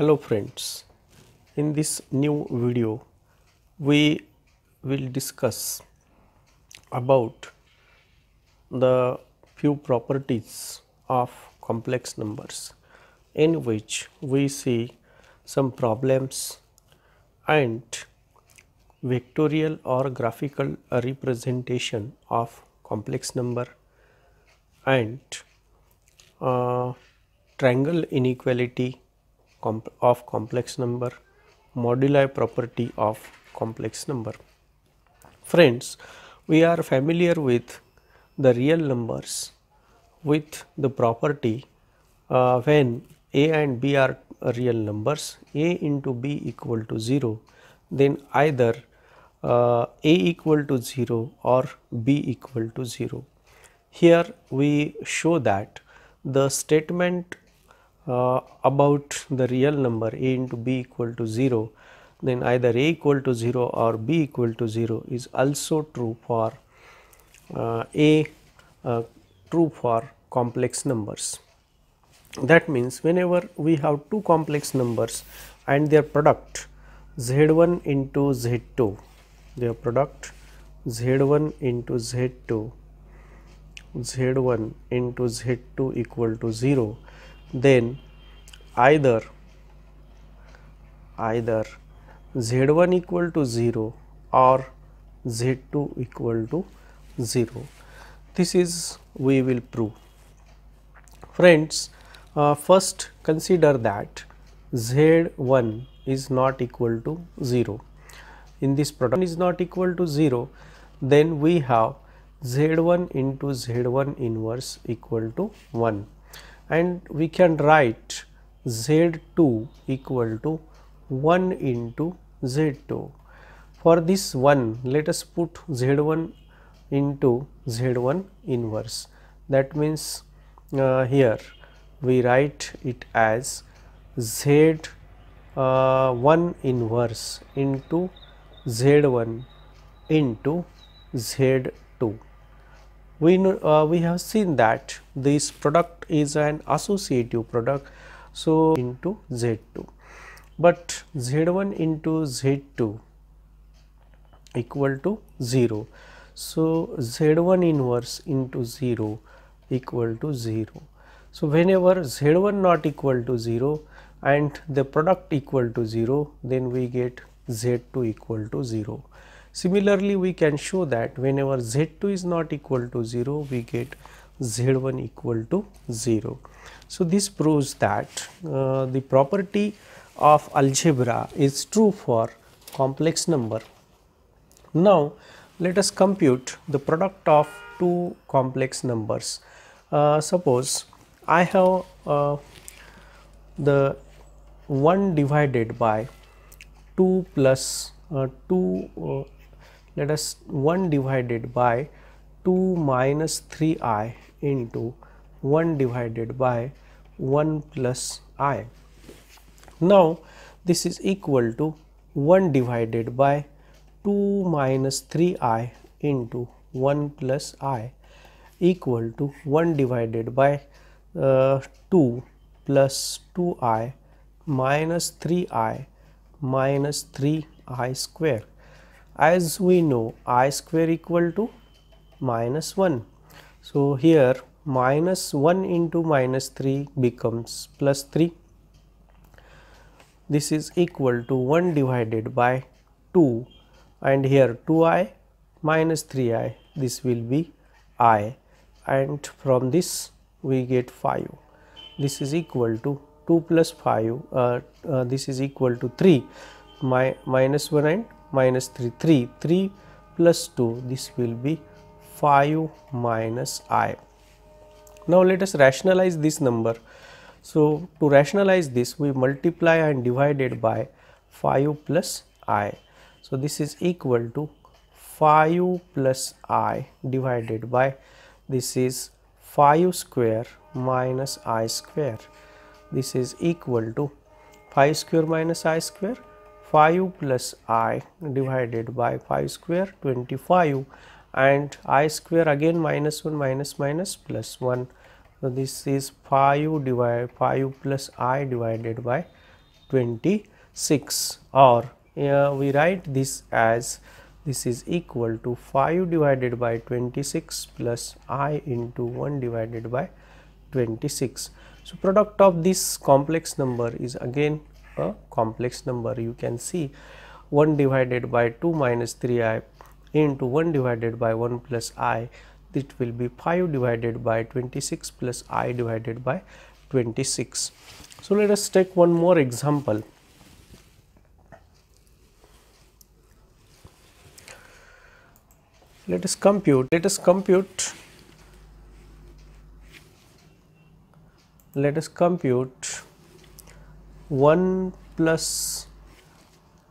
Hello friends, in this new video we will discuss about the few properties of complex numbers in which we see some problems and vectorial or graphical representation of complex number and uh, triangle inequality comp of complex number, moduli property of complex number. Friends, we are familiar with the real numbers with the property uh, when a and b are real numbers a into b equal to 0 then either uh, a equal to 0 or b equal to 0. Here we show that the statement uh, about the real number a into b equal to 0 then either a equal to 0 or b equal to 0 is also true for uh, a uh, true for complex numbers. That means, whenever we have two complex numbers and their product z1 into z2 their product z1 into z2 z1 into z2 equal to 0 then either either z1 equal to 0 or z2 equal to 0 this is we will prove friends uh, first consider that z1 is not equal to 0 in this product is not equal to 0 then we have z1 into z1 inverse equal to 1 and we can write Z2 equal to 1 into Z2. For this 1 let us put Z1 into Z1 inverse that means uh, here we write it as Z uh, 1 inverse into Z1 into Z2 we know uh, we have seen that this product is an associative product so into z2 but z1 into z2 equal to 0 so z1 inverse into 0 equal to 0 so whenever z1 not equal to 0 and the product equal to 0 then we get z2 equal to 0 Similarly, we can show that whenever z2 is not equal to 0, we get z1 equal to 0. So, this proves that uh, the property of algebra is true for complex number. Now, let us compute the product of two complex numbers. Uh, suppose I have uh, the 1 divided by 2 plus, uh, 2 uh, let us 1 divided by 2 minus 3i into 1 divided by 1 plus i. Now, this is equal to 1 divided by 2 minus 3i into 1 plus i equal to 1 divided by uh, 2 plus 2i minus 3i minus 3i square as we know i square equal to minus 1. So, here minus 1 into minus 3 becomes plus 3. This is equal to 1 divided by 2 and here 2i minus 3i this will be i and from this we get 5. This is equal to 2 plus 5 uh, uh, this is equal to 3 my minus 1 and minus 3 3 3 plus 2 this will be 5 minus i. Now let us rationalize this number. So to rationalize this we multiply and divide it by 5 plus i. So this is equal to 5 plus i divided by this is 5 square minus i square. This is equal to 5 square minus i square 5 plus i divided by 5 square 25 and i square again minus 1 minus minus plus 1. So, this is 5 divided 5 plus i divided by 26 or uh, we write this as this is equal to 5 divided by 26 plus i into 1 divided by 26. So, product of this complex number is again a complex number you can see 1 divided by 2 minus 3i into 1 divided by 1 plus i it will be 5 divided by 26 plus i divided by 26. So, let us take one more example. Let us compute, let us compute, let us compute 1 plus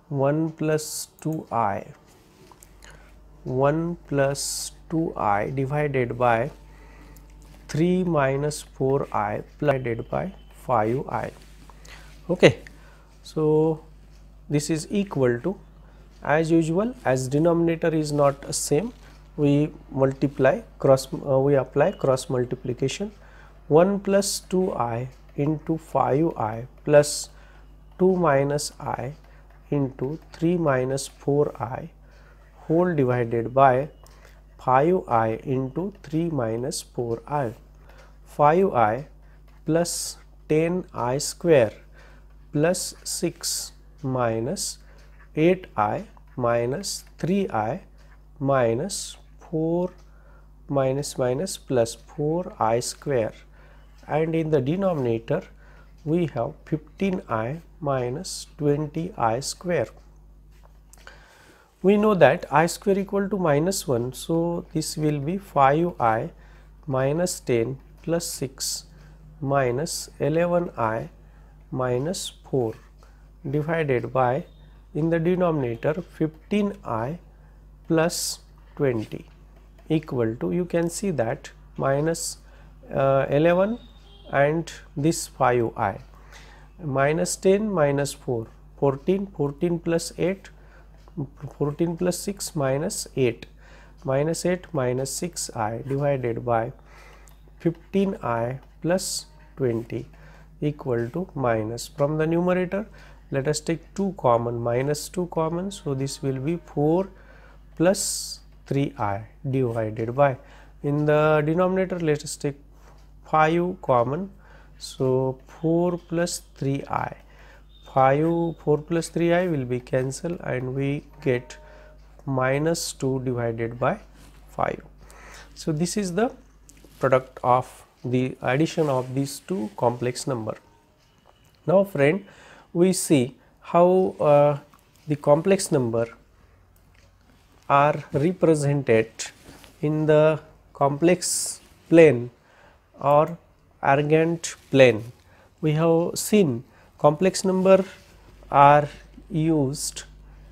1 plus 2i 1 plus 2i divided by 3 minus 4i divided by 5i okay so this is equal to as usual as denominator is not same we multiply cross uh, we apply cross multiplication 1 plus 2i into 5i plus 2 minus i into 3 minus 4i whole divided by 5i into 3 minus 4i. 5i plus 10i square plus 6 minus 8i minus 3i minus 4 minus minus plus 4i square and in the denominator we have 15i minus 20i square. We know that i square equal to minus 1. So, this will be 5i minus 10 plus 6 minus 11i minus 4 divided by in the denominator 15i plus 20 equal to you can see that minus, uh, 11 and this 5i minus 10 minus 4 14 14 plus 8 14 plus 6 minus 8 minus 8 minus 6 i divided by 15 i plus 20 equal to minus from the numerator let us take 2 common minus 2 common so this will be 4 plus 3 i divided by in the denominator let us take 5 common so 4 plus 3i 5 4 plus 3i will be cancelled and we get minus 2 divided by 5 so this is the product of the addition of these two complex number now friend we see how uh, the complex number are represented in the complex plane or argand plane. We have seen complex number are used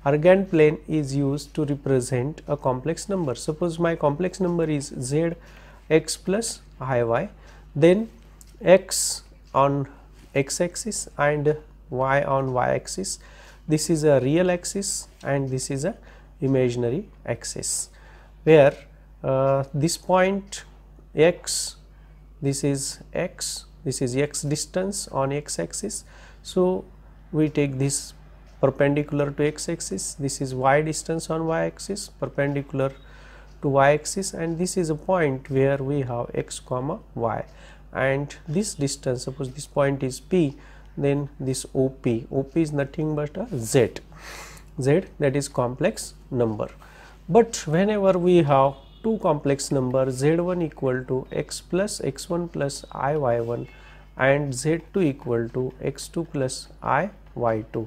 argand plane is used to represent a complex number. Suppose my complex number is z x plus i y then x on x axis and y on y axis. This is a real axis and this is a imaginary axis where uh, this point x this is x this is x distance on x axis so we take this perpendicular to x axis this is y distance on y axis perpendicular to y axis and this is a point where we have x comma y and this distance suppose this point is p then this op op is nothing but a z z that is complex number but whenever we have two complex number z1 equal to x plus x1 plus i y1 and z2 equal to x2 plus i y2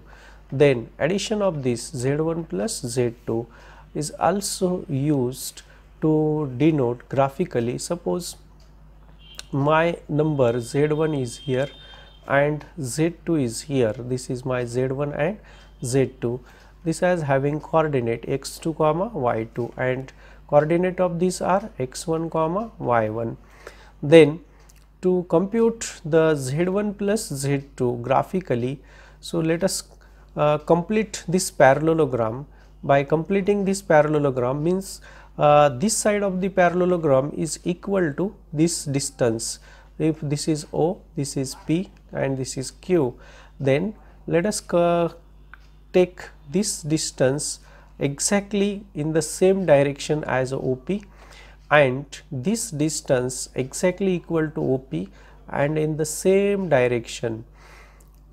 then addition of this z1 plus z2 is also used to denote graphically suppose my number z1 is here and z2 is here this is my z1 and z2 this is having coordinate x2 comma y2 and coordinate of these are x1 comma y1. Then to compute the z1 plus z2 graphically, so let us uh, complete this parallelogram by completing this parallelogram means uh, this side of the parallelogram is equal to this distance. If this is O, this is P and this is Q, then let us uh, take this distance exactly in the same direction as OP and this distance exactly equal to OP and in the same direction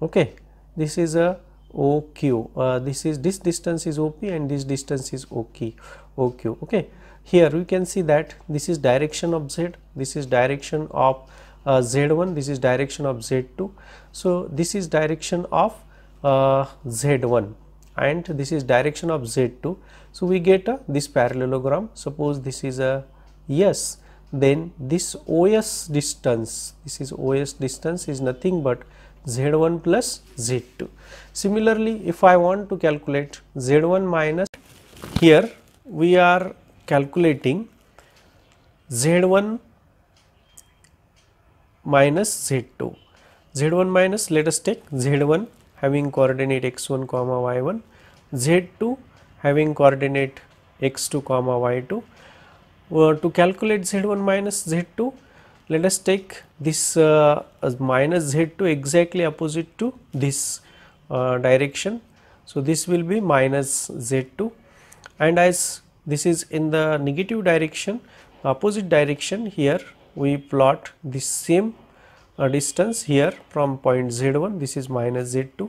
okay this is a OQ uh, this is this distance is OP and this distance is OQ OQ okay here we can see that this is direction of Z this is direction of uh, Z1 this is direction of Z2 so this is direction of uh, Z1 and this is direction of z2. So, we get this parallelogram suppose this is a yes then this OS distance this is OS distance is nothing but z1 plus z2. Similarly, if I want to calculate z1 minus here we are calculating z1 minus z2 z1 minus let us take z1 having coordinate x1 comma y1 z2 having coordinate x2 comma y2 uh, to calculate z1 minus z2 let us take this uh, minus z2 exactly opposite to this uh, direction. So, this will be minus z2 and as this is in the negative direction opposite direction here we plot the same a distance here from point z1 this is minus z2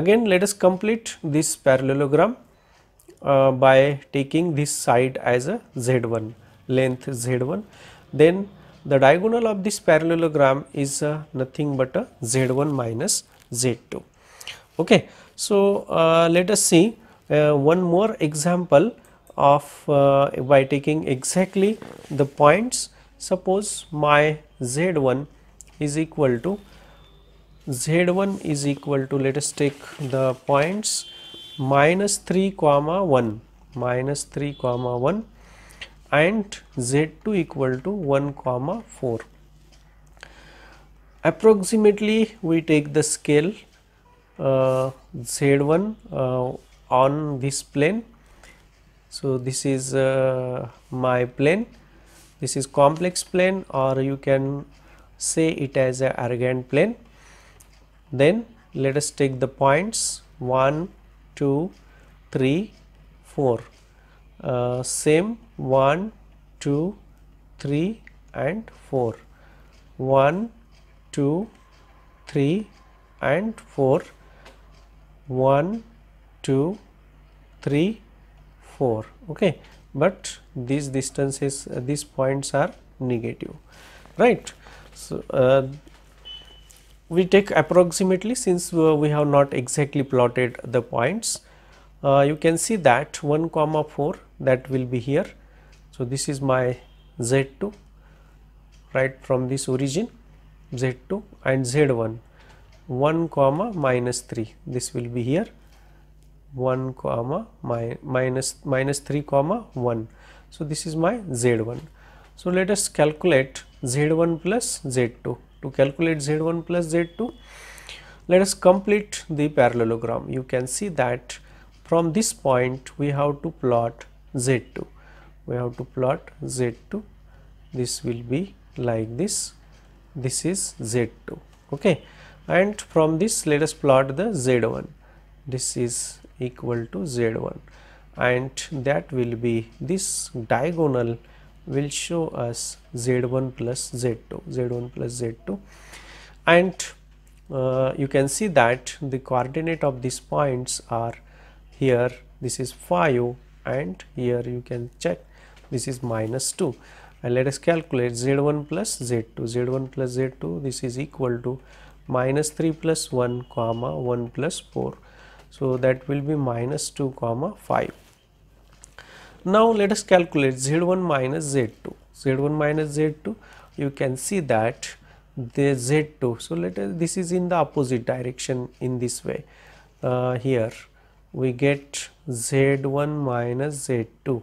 again let us complete this parallelogram uh, by taking this side as a z1 length z1 then the diagonal of this parallelogram is uh, nothing but a z1 minus z2 okay so uh, let us see uh, one more example of uh, by taking exactly the points suppose my z1 is equal to z1 is equal to let us take the points minus 3 comma 1 minus 3 comma 1 and z2 equal to 1 comma 4 approximately we take the scale uh, z1 uh, on this plane so this is uh, my plane this is complex plane or you can say it as a Argand plane then let us take the points 1 2 3 4 uh, same 1 2 3 and 4 1 2 3 and 4 1 2 3 4 okay but these distances uh, these points are negative right so, uh, we take approximately since uh, we have not exactly plotted the points. Uh, you can see that 1 comma 4 that will be here. So, this is my z2 right from this origin z2 and z1 1 comma minus 3 this will be here 1 comma 3 comma 1. So, this is my z1. So, let us calculate z1 plus z2. To calculate z1 plus z2, let us complete the parallelogram. You can see that from this point we have to plot z2. We have to plot z2. This will be like this. This is z2. Okay. And from this let us plot the z1. This is equal to z1 and that will be this diagonal will show us z1 plus z2 z1 plus z2 and uh, you can see that the coordinate of these points are here this is 5 and here you can check this is minus 2 and let us calculate z1 plus z2 z1 plus z2 this is equal to minus 3 plus 1 comma 1 plus 4 so that will be minus 2 comma 5 now let us calculate Z1 minus Z2. Z1 minus Z2 you can see that the Z2. So let us this is in the opposite direction in this way. Uh, here we get Z1 minus Z2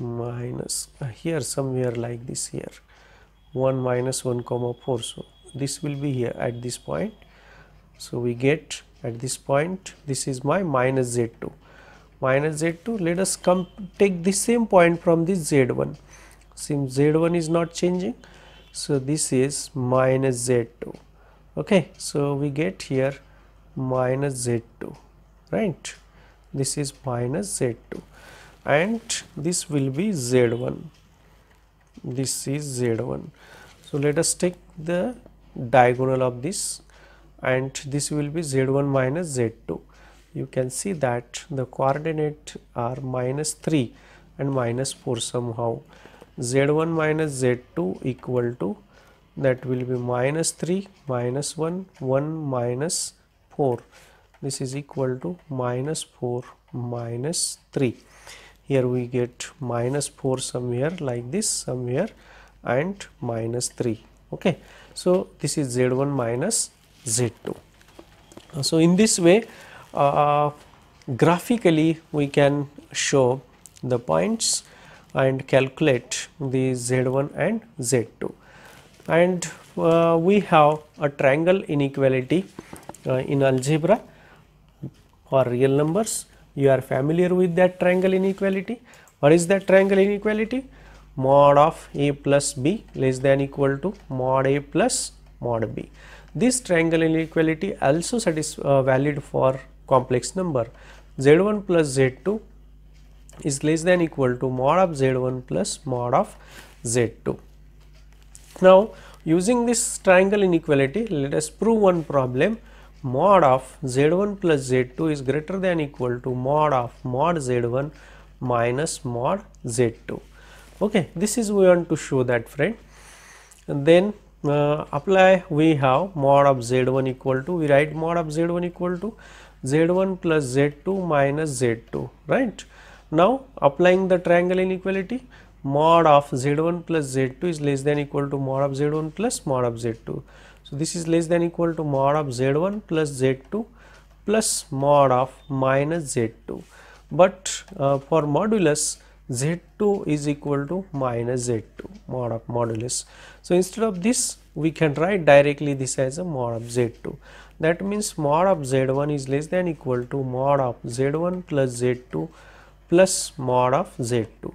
minus uh, here somewhere like this here 1 minus 1 comma 4. So this will be here at this point. So we get at this point this is my minus Z2 minus z2 let us come take the same point from the z1 since z1 is not changing so this is minus z2 okay so we get here minus z2 right this is minus z2 and this will be z1 this is z1 so let us take the diagonal of this and this will be z1 minus z2 you can see that the coordinate are minus 3 and minus 4 somehow z1 minus z2 equal to that will be minus 3 minus 1 1 minus 4 this is equal to minus 4 minus 3 here we get minus 4 somewhere like this somewhere and minus 3 okay so this is z1 minus z2 so in this way uh, graphically we can show the points and calculate the z1 and z2 and uh, we have a triangle inequality uh, in algebra for real numbers you are familiar with that triangle inequality what is that triangle inequality mod of a plus b less than equal to mod a plus mod b this triangle inequality also satisfied uh, valid for complex number z1 plus z2 is less than equal to mod of z1 plus mod of z2. Now using this triangle inequality let us prove one problem mod of z1 plus z2 is greater than equal to mod of mod z1 minus mod z2 okay this is we want to show that friend and then uh, apply we have mod of z1 equal to we write mod of z1 equal to z1 plus z2 minus z2 right. Now applying the triangle inequality mod of z1 plus z2 is less than equal to mod of z1 plus mod of z2. So this is less than equal to mod of z1 plus z2 plus mod of minus z2 but uh, for modulus z2 is equal to minus z2 mod of modulus. So instead of this we can write directly this as a mod of z2 that means mod of z1 is less than equal to mod of z1 plus z2 plus mod of z2.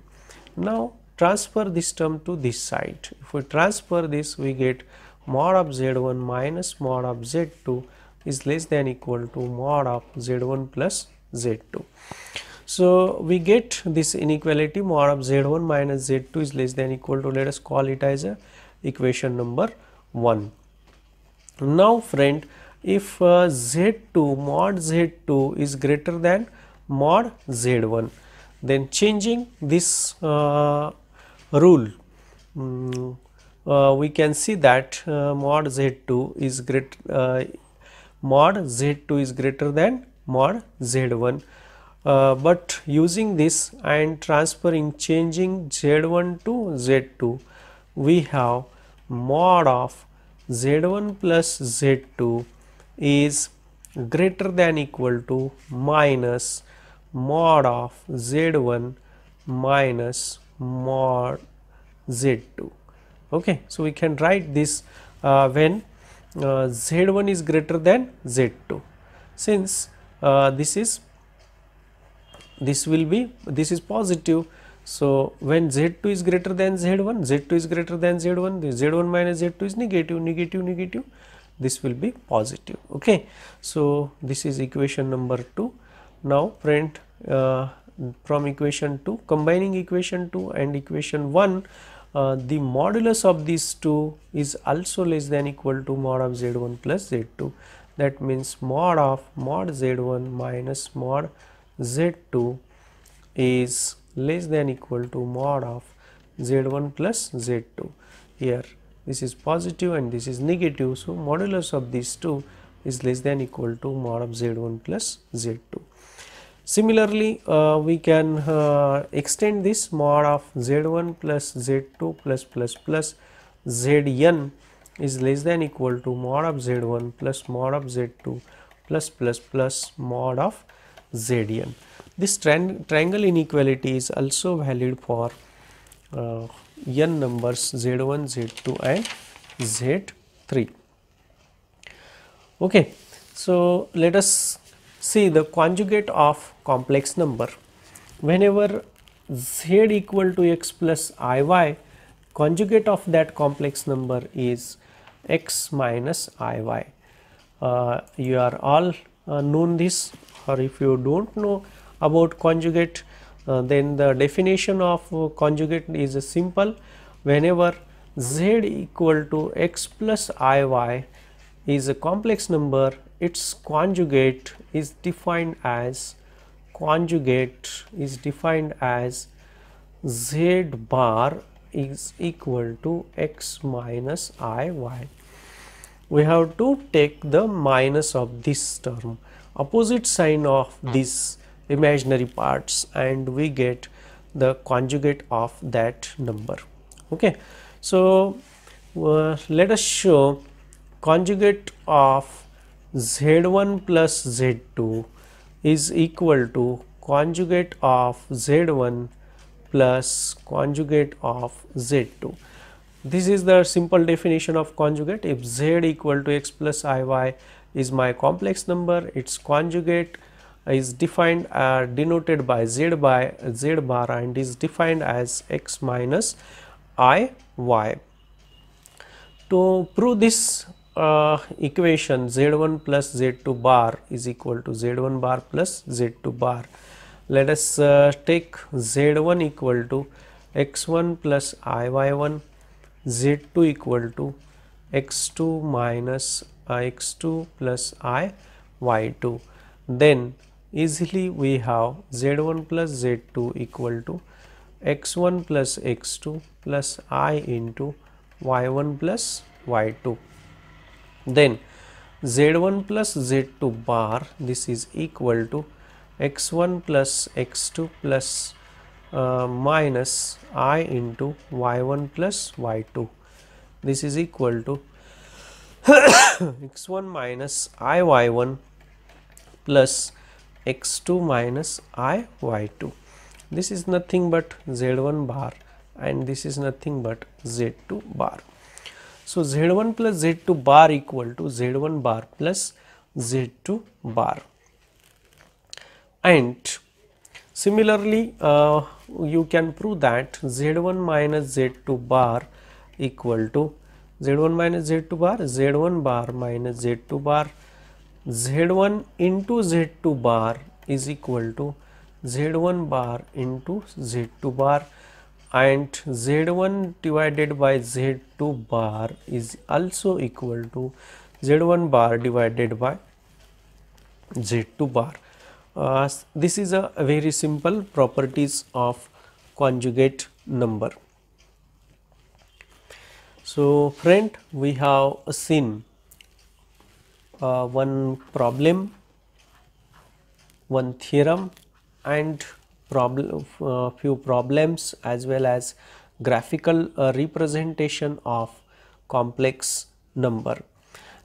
Now transfer this term to this side. If we transfer this we get mod of z1 minus mod of z2 is less than equal to mod of z1 plus z2. So we get this inequality mod of z1 minus z2 is less than equal to let us call it as a equation number 1. Now friend if uh, Z2 mod Z2 is greater than mod Z1 then changing this uh, rule um, uh, we can see that uh, mod Z2 is greater uh, mod Z2 is greater than mod Z1 uh, but using this and transferring changing Z1 to Z2 we have mod of Z1 plus Z2 is greater than equal to minus mod of z1 minus mod z2 okay so we can write this uh, when uh, z1 is greater than z2 since uh, this is this will be this is positive so when z2 is greater than z1 z2 is greater than z1 the z1 minus z2 is negative negative negative this will be positive okay so this is equation number 2 now print uh, from equation 2 combining equation 2 and equation 1 uh, the modulus of these two is also less than equal to mod of z1 plus z2 that means mod of mod z1 minus mod z2 is less than equal to mod of z1 plus z2 here this is positive and this is negative. So, modulus of these two is less than equal to mod of z1 plus z2. Similarly, uh, we can uh, extend this mod of z1 plus z2 plus plus plus zn is less than equal to mod of z1 plus mod of z2 plus plus plus mod of zn. This triangle inequality is also valid for n numbers z1, z2 and z3. Okay. So, let us see the conjugate of complex number. Whenever z equal to x plus iy, conjugate of that complex number is x minus iy. Uh, you are all uh, known this or if you do not know about conjugate uh, then the definition of uh, conjugate is uh, simple whenever z equal to x plus iy is a complex number its conjugate is defined as conjugate is defined as z bar is equal to x minus iy we have to take the minus of this term opposite sign of this imaginary parts and we get the conjugate of that number okay so uh, let us show conjugate of z1 plus z2 is equal to conjugate of z1 plus conjugate of z2 this is the simple definition of conjugate if z equal to x plus iy is my complex number its conjugate is defined uh, denoted by z by z bar and is defined as x minus i y to prove this uh, equation z1 plus z2 bar is equal to z1 bar plus z2 bar let us uh, take z1 equal to x1 plus iy1 z2 equal to x2 minus uh, x2 plus i y2 then easily we have z1 plus z2 equal to x1 plus x2 plus i into y1 plus y2 then z1 plus z2 bar this is equal to x1 plus x2 plus uh, minus i into y1 plus y2 this is equal to x1 minus i y1 plus x2 minus i y2 this is nothing but z1 bar and this is nothing but z2 bar so z1 plus z2 bar equal to z1 bar plus z2 bar and similarly uh, you can prove that z1 minus z2 bar equal to z1 minus z2 bar z1 bar minus z2 bar z1 into z2 bar is equal to z1 bar into z2 bar and z1 divided by z2 bar is also equal to z1 bar divided by z2 bar. Uh, this is a very simple properties of conjugate number. So friend we have seen uh, one problem, one theorem and problem uh, few problems as well as graphical uh, representation of complex number.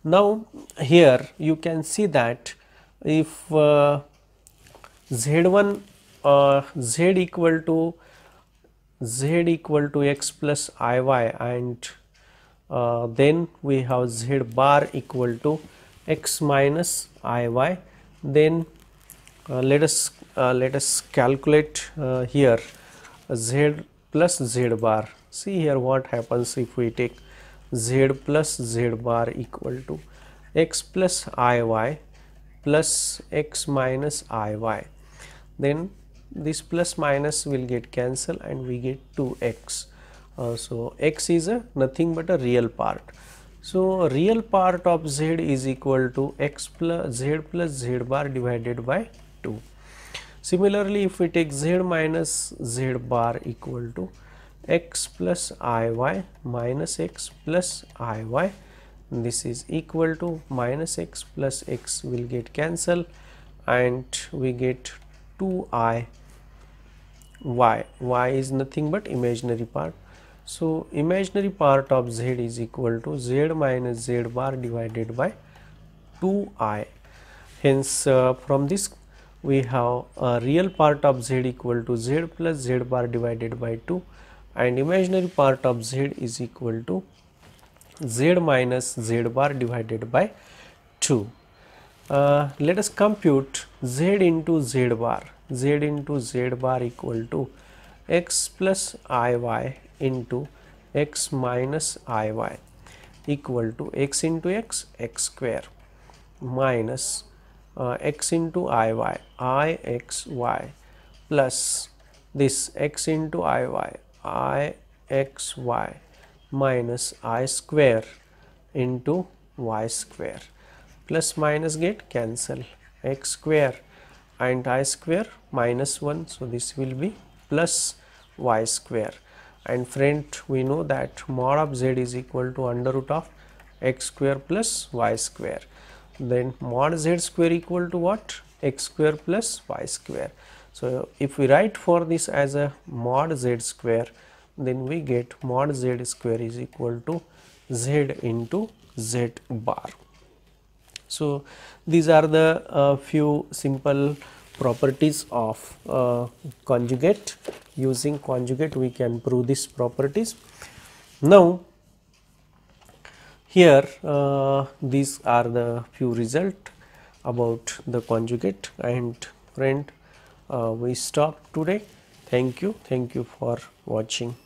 Now here you can see that if uh, z1 uh, z equal to z equal to x plus iy and uh, then we have z bar equal to x minus i y then uh, let us uh, let us calculate uh, here z plus z bar see here what happens if we take z plus z bar equal to x plus i y plus x minus i y then this plus minus will get cancelled and we get 2x uh, so x is a nothing but a real part so, real part of z is equal to x plus z plus z bar divided by 2. Similarly, if we take z minus z bar equal to x plus iy minus x plus iy this is equal to minus x plus x will get cancel and we get 2i y y is nothing but imaginary part so imaginary part of z is equal to z minus z bar divided by 2i. Hence uh, from this we have a real part of z equal to z plus z bar divided by 2 and imaginary part of z is equal to z minus z bar divided by 2. Uh, let us compute z into z bar z into z bar equal to x plus iy into x minus iy equal to x into x x square minus uh, x into iy i x y plus this x into iy i x y minus i square into y square plus minus get cancel x square and i square minus 1 so this will be plus y square and friend we know that mod of z is equal to under root of x square plus y square then mod z square equal to what x square plus y square so if we write for this as a mod z square then we get mod z square is equal to z into z bar so these are the uh, few simple properties of uh, conjugate using conjugate we can prove these properties. Now here uh, these are the few result about the conjugate and friend uh, we stop today thank you thank you for watching